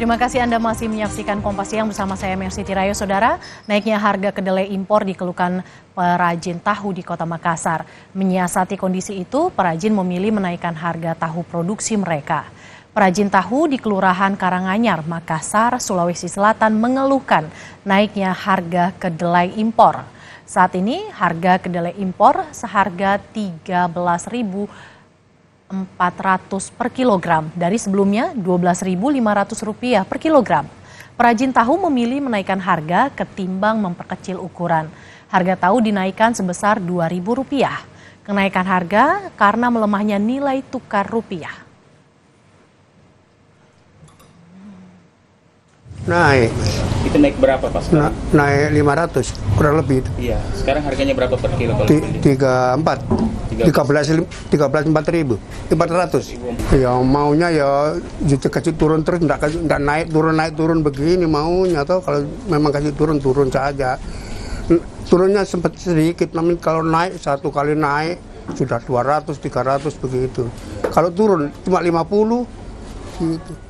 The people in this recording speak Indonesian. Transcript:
Terima kasih Anda masih menyaksikan Kompas Siang bersama saya Mercy Tirayo. Saudara, naiknya harga kedelai impor dikeluhkan perajin tahu di kota Makassar. Menyiasati kondisi itu, perajin memilih menaikkan harga tahu produksi mereka. Perajin tahu di Kelurahan Karanganyar, Makassar, Sulawesi Selatan mengeluhkan naiknya harga kedelai impor. Saat ini harga kedelai impor seharga 13 ribu 400 per kilogram dari sebelumnya Rp12.500 per kilogram. Perajin tahu memilih menaikkan harga ketimbang memperkecil ukuran. Harga tahu dinaikkan sebesar Rp2.000. Kenaikan harga karena melemahnya nilai tukar rupiah. Naik. Itu naik berapa Pak? Na naik 500 kurang lebih. Iya, sekarang harganya berapa per kilo? Tiga empat. 13 13 4000 400 ya maunya ya kasih turun terus enggak, enggak naik turun naik turun begini maunya atau kalau memang kasih turun turun saja turunnya sempat sedikit namun kalau naik satu kali naik sudah 200 300 begitu kalau turun cuma 50 gitu